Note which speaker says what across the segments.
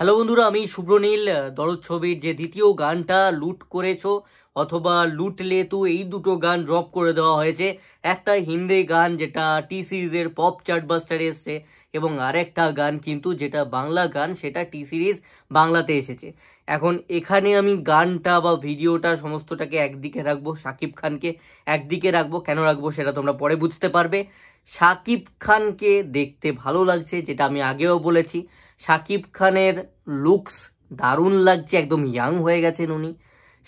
Speaker 1: hello বন্ধুরা আমি শুভ্রনীল দরদ ছবির যে দ্বিতীয় গানটা লুট করেছো অথবা লুটলে তো এই দুটো গান ড্রপ করে দেওয়া হয়েছে একটা হিন্দি গান যেটা টি সিরিজের পপ চার্টবাস্টারে এসছে এবং আরেকটা গান কিন্তু যেটা বাংলা গান সেটা টি সিরিজ বাংলাতে এসেছে এখন এখানে আমি গানটা বা ভিডিওটা সমস্তটাকে একদিকে রাখবো শাকিব খানকে একদিকে রাখবো কেন রাখবো সেটা তোমরা পরে বুঝতে পারবে শাকিব খানকে দেখতে ভালো লাগছে যেটা আমি আগেও বলেছি শাকিব খানের লুকস দারুণ লাগছে একদম ইয়াং হয়ে গেছেন উনি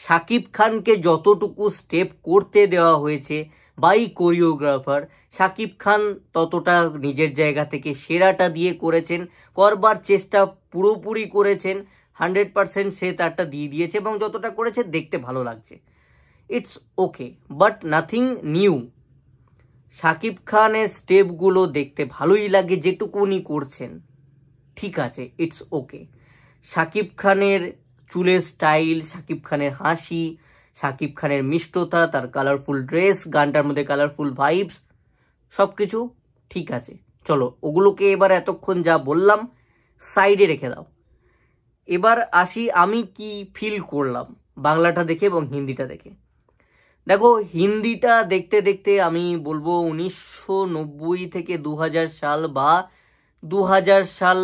Speaker 1: শাকিব খানকে যতটুকু স্টেপ করতে দেওয়া হয়েছে বাই কোরিওগ্রাফার শাকিব খান ততটা নিজের জায়গা থেকে সেরাটা দিয়ে করেছেন করবার চেষ্টা পুরোপুরি করেছেন হান্ড্রেড পারসেন্ট সে তারটা দিয়ে দিয়েছে এবং যতটা করেছে দেখতে ভালো লাগছে it's okay but nothing new Shakib খানের স্টেপগুলো দেখতে ভালোই লাগে যেটুকুনি করছেন ঠিক আছে ইটস ওকে শাকিব খানের চুলের স্টাইল শাকিব খানের হাসি শাকিব খানের মিষ্টতা তার কালারফুল ড্রেস গানটার মধ্যে কালারফুল ভাইবস সব কিছু ঠিক আছে চলো ওগুলোকে এবার এতক্ষণ যা বললাম সাইডে রেখে দাও এবার আসি আমি কি ফিল করলাম বাংলাটা দেখে এবং হিন্দিটা দেখে দেখো হিন্দিটা দেখতে দেখতে আমি বলবো উনিশশো থেকে দু সাল বা দু সাল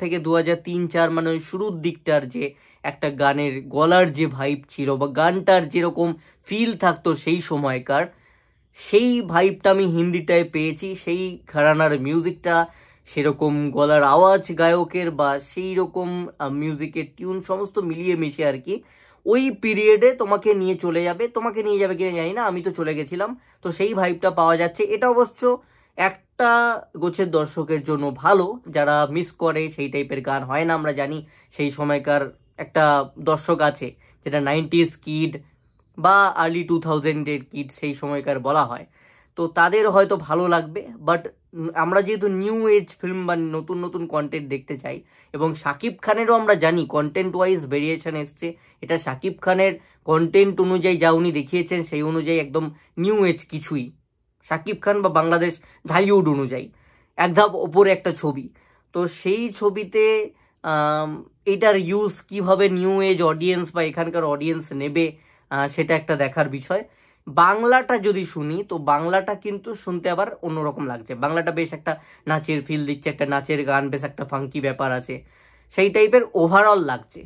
Speaker 1: থেকে দু হাজার তিন চার মানে শুরুর দিকটার যে একটা গানের গলার যে ভাইব ছিল বা গানটার যেরকম ফিল থাকতো সেই সময়কার সেই ভাইবটা আমি হিন্দিটায় পেয়েছি সেই ঘরানার মিউজিকটা সেরকম গলার আওয়াজ গায়কের বা সেই রকম মিউজিকের টিউন সমস্ত মিলিয়ে মিশে আর কি ওই পিরিয়ডে তোমাকে নিয়ে চলে যাবে তোমাকে নিয়ে যাবে কিনা জানি না আমি তো চলে গেছিলাম তো সেই ভাইবটা পাওয়া যাচ্ছে এটা অবশ্য একটা গোছের দর্শকের জন্য ভালো যারা মিস করে সেই টাইপের গান হয় না আমরা জানি সেই সময়কার একটা দর্শক আছে যেটা নাইনটিস কিড বা আর্লি টু থাউজেন্ডের কিড সেই সময়কার বলা হয় তো তাদের হয়তো ভালো লাগবে বাট আমরা যেহেতু নিউ এজ ফিল্ম বা নতুন নতুন কন্টেন্ট দেখতে চাই এবং সাকিব খানেরও আমরা জানি কন্টেন্ট ওয়াইজ ভেরিয়েশন এসছে এটা শাকিব খানের কন্টেন্ট অনুযায়ী যা উনি দেখিয়েছেন সেই অনুযায়ী একদম নিউ এজ কিছুই শাকিব খান বা বাংলাদেশ ঢালিউড অনুযায়ী এক ধাপ ওপরে একটা ছবি তো সেই ছবিতে এটার ইউজ কিভাবে নিউ এজ অডিয়েন্স বা এখানকার অডিয়েন্স নেবে সেটা একটা দেখার বিষয় বাংলাটা যদি শুনি তো বাংলাটা কিন্তু শুনতে আবার অন্যরকম লাগছে বাংলাটা বেশ একটা নাচের ফিল দিচ্ছে একটা নাচের গান বেশ একটা ফাঙ্কি ব্যাপার আছে সেই টাইপের ওভারঅল লাগছে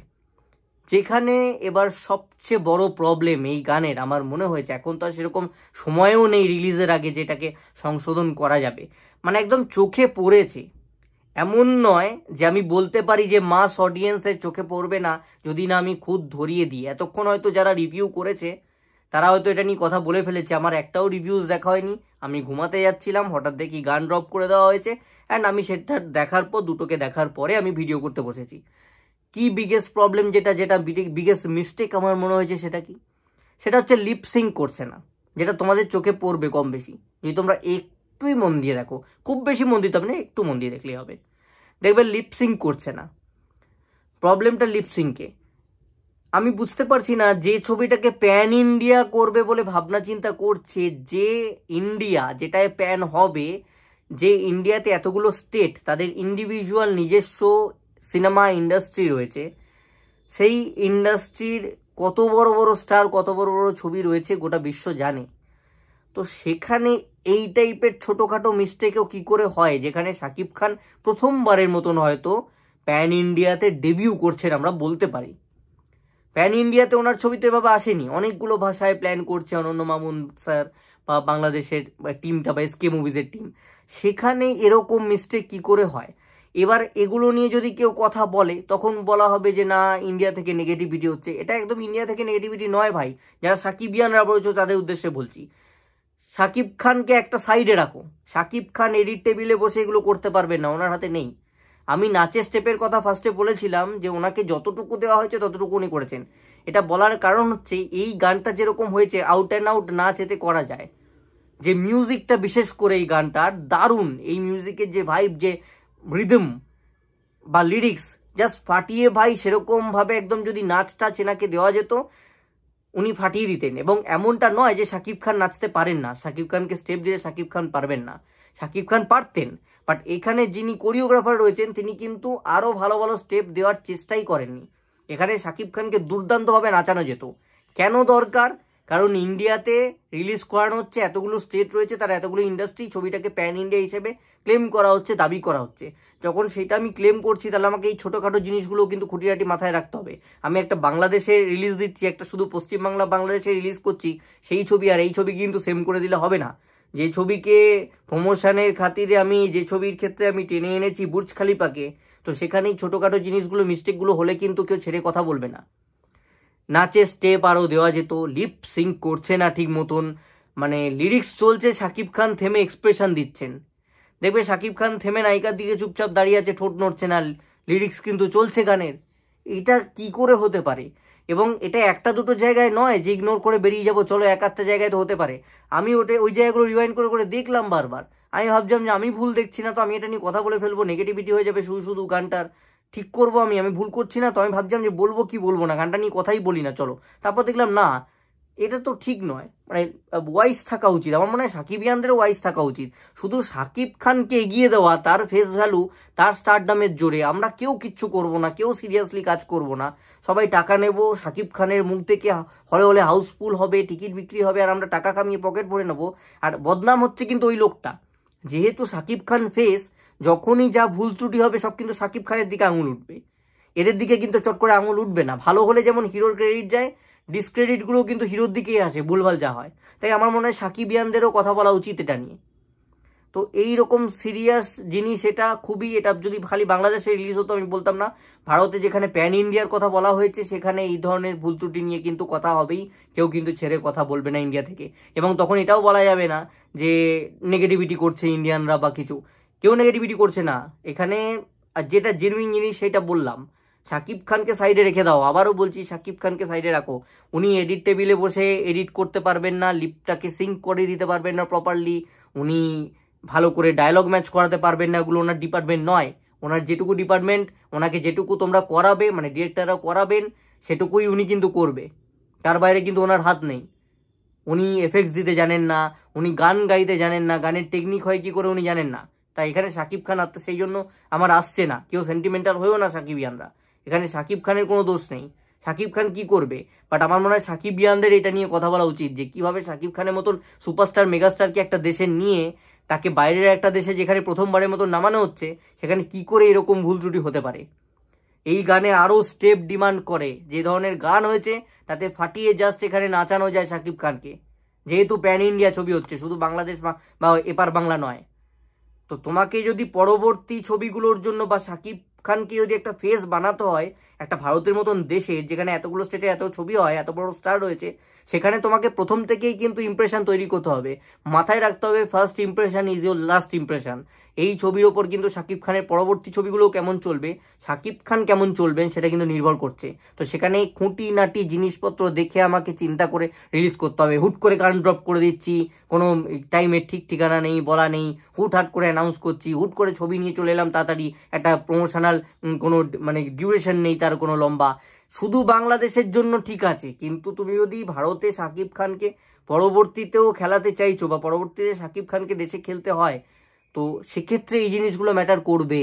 Speaker 1: যেখানে এবার সবচেয়ে বড় প্রবলেম এই গানের আমার মনে হয়েছে এখন তো আর সেরকম সময়ও নেই রিলিজের আগে যেটাকে সংশোধন করা যাবে মানে একদম চোখে পড়েছে এমন নয় যে আমি বলতে পারি যে মাস অডিয়েন্সের চোখে পড়বে না যদি না আমি খুদ ধরিয়ে দিই এতক্ষণ হয়তো যারা রিভিউ করেছে তারা হয়তো এটা নিয়ে কথা বলে ফেলেছে আমার একটাও রিভিউজ দেখা হয়নি আমি ঘুমাতে যাচ্ছিলাম হঠাৎ দেখি গান ড্রপ করে দেওয়া হয়েছে অ্যান্ড আমি সেটা দেখার পর দুটোকে দেখার পরে আমি ভিডিও করতে বসেছি কি বিগেস্ট প্রবলেম যেটা যেটা বিগেস্ট মিস্টেক আমার মনে হয়েছে সেটা কি সেটা হচ্ছে লিপসিং করছে না যেটা তোমাদের চোখে পড়বে কম বেশি যদি তোমরা একটুই মন দিয়ে দেখো খুব বেশি মন দিতে হবে না একটু মন দিয়ে দেখলেই হবে দেখবে লিপসিং করছে না প্রবলেমটা লিপসিংকে আমি বুঝতে পারছি না যে ছবিটাকে প্যান ইন্ডিয়া করবে বলে ভাবনা চিন্তা করছে যে ইন্ডিয়া যেটায় প্যান হবে যে ইন্ডিয়াতে এতগুলো স্টেট তাদের ইন্ডিভিজুয়াল নিজস্ব সিনেমা ইন্ডাস্ট্রি রয়েছে সেই ইন্ডাস্ট্রির কত বড় বড় স্টার কত বড় বড় ছবি রয়েছে গোটা বিশ্ব জানে তো সেখানে এই টাইপের ছোটোখাটো মিস্টেকও কি করে হয় যেখানে সাকিব খান প্রথমবারের মতন হয়তো প্যান ইন্ডিয়াতে ডেবিউ করছেন আমরা বলতে পারি প্যান ইন্ডিয়াতে ওনার ছবি তো এভাবে আসেনি অনেকগুলো ভাষায় প্ল্যান করছে অনন্য মামুন স্যার বা বাংলাদেশের টিমটা বা এসকে মুভিজের টিম সেখানে এরকম মিস্টেক কি করে হয় এবার এগুলো নিয়ে যদি কেউ কথা বলে তখন বলা হবে যে না ইন্ডিয়া থেকে নেগেটিভিটি হচ্ছে এটা একদম ইন্ডিয়া থেকে নেগেটিভিটি নয় ভাই যারা সাকিবিয়ানরা বলেছ তাদের উদ্দেশ্যে বলছি সাকিব খানকে একটা সাইডে রাখো সাকিব খান এডিট টেবিলে বসে এগুলো করতে পারবে না ওনার হাতে নেই আমি নাচের স্টেপের কথা ফার্স্টে বলেছিলাম যে ওনাকে যতটুকু দেওয়া হয়েছে ততটুকু উনি করেছেন এটা বলার কারণ হচ্ছে এই গানটা যেরকম হয়েছে আউট অ্যান্ড আউট নাচ এতে করা যায় যে মিউজিকটা বিশেষ করে এই গানটার দারুণ এই মিউজিকের যে ভাইব যে রিদম বা লিরিক্স জাস্ট ফাটিয়ে ভাই সেরকমভাবে একদম যদি নাচটা চেনাকে দেওয়া যেত উনি ফাটিয়ে দিতেন এবং এমনটা নয় যে শাকিব খান নাচতে পারেন না শাকিব খানকে স্টেপ দিলে শাকিব খান পারবেন না শাকিব খান পারতেন বাট এখানে যিনি কোরিওগ্রাফার রয়েছেন তিনি কিন্তু আরও ভালো ভালো স্টেপ দেওয়ার চেষ্টাই করেননি এখানে শাকিব খানকে দুর্দান্তভাবে নাচানো যেত কেন দরকার কারণ ইন্ডিয়াতে রিলিজ করানো হচ্ছে এতগুলো স্টেট রয়েছে তার এতগুলো ইন্ডাস্ট্রি ছবিটাকে প্যান ইন্ডিয়া হিসেবে ক্লেম করা হচ্ছে দাবি করা হচ্ছে যখন সেটা আমি ক্লেম করছি তাহলে আমাকে এই ছোটোখাটো জিনিসগুলো কিন্তু খুঁটিনাটি মাথায় রাখতে হবে আমি একটা বাংলাদেশে রিলিজ দিচ্ছি একটা শুধু পশ্চিমবাংলা বাংলাদেশে রিলিজ করছি সেই ছবি আর এই ছবি কিন্তু সেম করে দিলে হবে না যে ছবিকে প্রমোশনের খাতিরে আমি যে ছবির ক্ষেত্রে আমি টেনে এনেছি বুর্জ খালিপাকে তো সেখানেই ছোটোখাটো জিনিসগুলো মিস্টেকগুলো হলে কিন্তু কেউ ছেড়ে কথা বলবে না নাচে স্টেপ আরও দেওয়া যেত লিপ সিঙ্ক করছে না ঠিক মতন মানে লিরিক্স চলছে সাকিব খান থেমে এক্সপ্রেশন দিচ্ছেন দেখবে শাকিব খান থেমে নায়িকার দিকে চুপচাপ দাঁড়িয়ে আছে ঠোঁট নড়ছে না লিরিক্স কিন্তু চলছে গানের এটা কি করে হতে পারে এবং এটা একটা দুটো জায়গায় নয় যে ইগনোর করে বেরিয়ে যাব চলো এক আধটা জায়গায় তো হতে পারে আমি ওটা ওই জায়গাগুলো রিওয়াইন করে করে দেখলাম বারবার আমি ভাবছিলাম যে আমি ভুল দেখছি না তো আমি এটা নিয়ে কথা বলে ফেলবো নেগেটিভিটি হয়ে যাবে শুধু শুধু গানটার ঠিক করবো আমি আমি ভুল করছি না তো আমি ভাবছিলাম যে বলবো কি বলবো না গানটা নিয়ে কথাই বলি না চলো তারপর দেখলাম না এটা তো ঠিক নয় মানে ওয়াইস থাকা উচিত আমার মনে হয় সাকিব ইয়ানদের ওয়াইস থাকা উচিত শুধু সাকিব খানকে এগিয়ে দেওয়া তার ফেস ভ্যালু তার স্টারডামের জোরে আমরা কেউ কিচ্ছু করব না কেউ সিরিয়াসলি কাজ করব না সবাই টাকা নেব সাকিব খানের মুখ থেকে হলে হলে হাউসফুল হবে টিকিট বিক্রি হবে আর আমরা টাকা কামিয়ে পকেট ভরে নেব আর বদনাম হচ্ছে কিন্তু ওই লোকটা যেহেতু সাকিব খান ফেস যখনই যা ভুল ত্রুটি হবে সব কিন্তু সাকিব খানের দিকে আঙুল উঠবে এদের দিকে কিন্তু চট করে আঙুল উঠবে না ভালো হলে যেমন হিরোর ক্রেডিট যায় ডিসক্রেডিটগুলো কিন্তু হিরোর দিকেই আসে ভুলভাল যা হয় তাই আমার মনে হয় সাকিব ইয়ানদেরও কথা বলা উচিত এটা নিয়ে তো এই রকম সিরিয়াস জিনিস এটা খুবই এটা যদি খালি বাংলাদেশে রিলিজ হতো আমি বলতাম না ভারতে যেখানে প্যান ইন্ডিয়ার কথা বলা হয়েছে সেখানে এই ধরনের ভুল ত্রুটি নিয়ে কিন্তু কথা হবেই কেউ কিন্তু ছেড়ে কথা বলবে না ইন্ডিয়া থেকে এবং তখন এটাও বলা যাবে না যে নেগেটিভিটি করছে ইন্ডিয়ানরা বা কিছু কেউ নেগেটিভিটি করছে না এখানে যেটা জেনুইন জিনিস সেটা বললাম সাকিব খানকে সাইডে রেখে দাও আবারও বলছি সাকিব খানকে সাইডে রাখো উনি এডিট টেবিলে বসে এডিট করতে পারবেন না লিপটাকে সিঙ্ক করে দিতে পারবেন না প্রপারলি উনি ভালো করে ডায়লগ ম্যাচ করাতে পারবেন না এগুলো ওনার ডিপার্টমেন্ট নয় ওনার যেটুকু ডিপার্টমেন্ট ওনাকে যেটুকু তোমরা করাবে মানে ডিরেক্টররা করাবেন সেটুকুই উনি কিন্তু করবে তার বাইরে কিন্তু ওনার হাত নেই উনি এফেক্টস দিতে জানেন না উনি গান গাইতে জানেন না গানের টেকনিক হয় কি করে উনি জানেন না তাই এখানে সাকিব খান আত্মা সেই জন্য আমার আসছে না কেউ সেন্টিমেন্টাল হয়েও না সাকিবিয়ানরা এখানে সাকিব খানের কোনো দোষ নেই সাকিব খান কি করবে বাট আমার মনে হয় সাকিব বিয়ানদের এটা নিয়ে কথা বলা উচিত যে কিভাবে সাকিব খানের মতন সুপারস্টার মেগাস্টারকে একটা দেশে নিয়ে তাকে বাইরের একটা দেশে যেখানে প্রথমবারের মতো নামানো হচ্ছে সেখানে কি করে এরকম ভুল ত্রুটি হতে পারে এই গানে আরও স্টেপ ডিমান্ড করে যে ধরনের গান হয়েছে তাতে ফাটিয়ে জাস্ট এখানে নাচানো যায় সাকিব খানকে যেহেতু প্যান ইন্ডিয়া ছবি হচ্ছে শুধু বাংলাদেশ বা এপার বাংলা নয় তো তোমাকে যদি পরবর্তী ছবিগুলোর জন্য বা সাকিব খানকে যদি একটা ফেস বানাতে হয় একটা ভারতের মতন দেশে যেখানে এতগুলো স্টেটে এত ছবি হয় এত বড় স্টার রয়েছে সেখানে তোমাকে প্রথম থেকেই কিন্তু ইমপ্রেশন তৈরি করতে হবে মাথায় রাখতে হবে first impression is your last impression এই ছবির ওপর কিন্তু শাকিব খানের পরবর্তী ছবিগুলো কেমন চলবে শাকিব খান কেমন চলবেন সেটা কিন্তু নির্ভর করছে তো সেখানে খুঁটি নাটি জিনিসপত্র দেখে আমাকে চিন্তা করে রিলিজ করতে হবে হুট করে কারণ ড্রপ করে দিচ্ছি কোনো টাইমের ঠিক ঠিকানা নেই বলা নেই হুট হাট করে অ্যানাউন্স করছি হুট করে ছবি নিয়ে চলে এলাম তাড়াতাড়ি একটা প্রমোশনাল কোনো মানে ডিউরেশন নেই তার কোনো লম্বা শুধু বাংলাদেশের জন্য ঠিক আছে কিন্তু তুমি যদি ভারতে সাকিব খানকে পরবর্তীতেও খেলাতে চাইছো বা পরবর্তীতে সাকিব খানকে দেশে খেলতে হয় তো সেক্ষেত্রে এই জিনিসগুলো ম্যাটার করবে